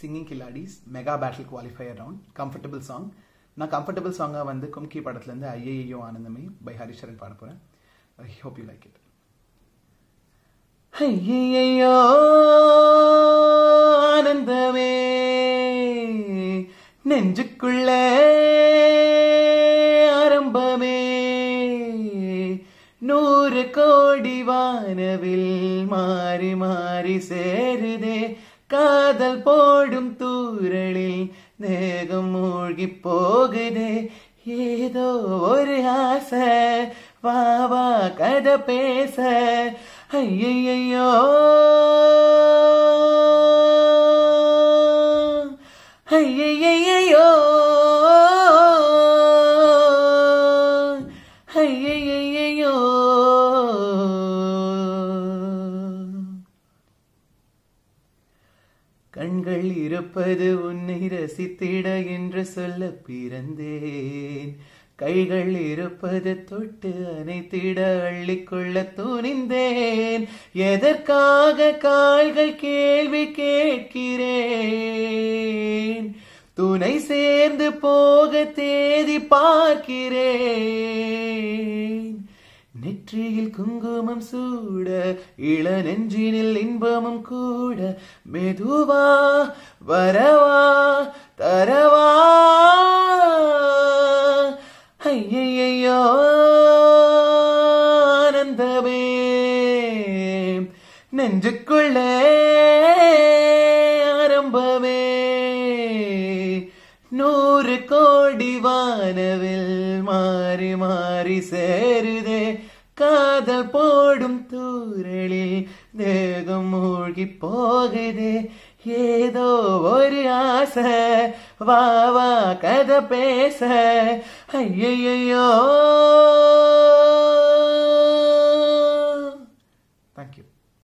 singing Killadis mega battle qualifier round comfortable song நான் comfortable சாங்காக வந்து கும்கி படத்துலேருந்து ஐஏஐயோ e ஆனந்தமே பை ஹரிஷரன் பாட போகிறேன் I hope you like it ஐயோ ஆனந்தமே நெஞ்சுக்குள்ள ஆரம்பமே நூறு கோடி வானவில் மாறி மாறி சேருதே காதல் போடும் தூரலில் தேகம் மூழ்கி போகுது ஏதோ ஒரு ஆசை வாவா வா கதை பேச ஐயையோ ஐயையோ கண்கள் இருப்பது உன்னை ரசித்திட என்று சொல்ல பிறந்தேன் கைகள் இருப்பது தொட்டு அனைத்திட அள்ளிக்கொள்ள துணிந்தேன் எதற்காக கால்கள் கேள்வி கேட்கிறேன் துணை சேர்ந்து போக தேதி பார்க்கிறேன் நெற்றியில் குங்குமம் சூட இள நெஞ்சினில் இன்பமும் கூட மெதுவா வரவா தரவா ஐயையோ ஆனந்தமே நெஞ்சுக்குள்ளே ஆரம்பமே நூறு கோடி வானவே மாறி சேருதே காதல் போடும் தூரலில் தேகம் மூழ்கி போகுதே ஏதோ ஒரு ஆசை வா வா கதை பேச ஐயோ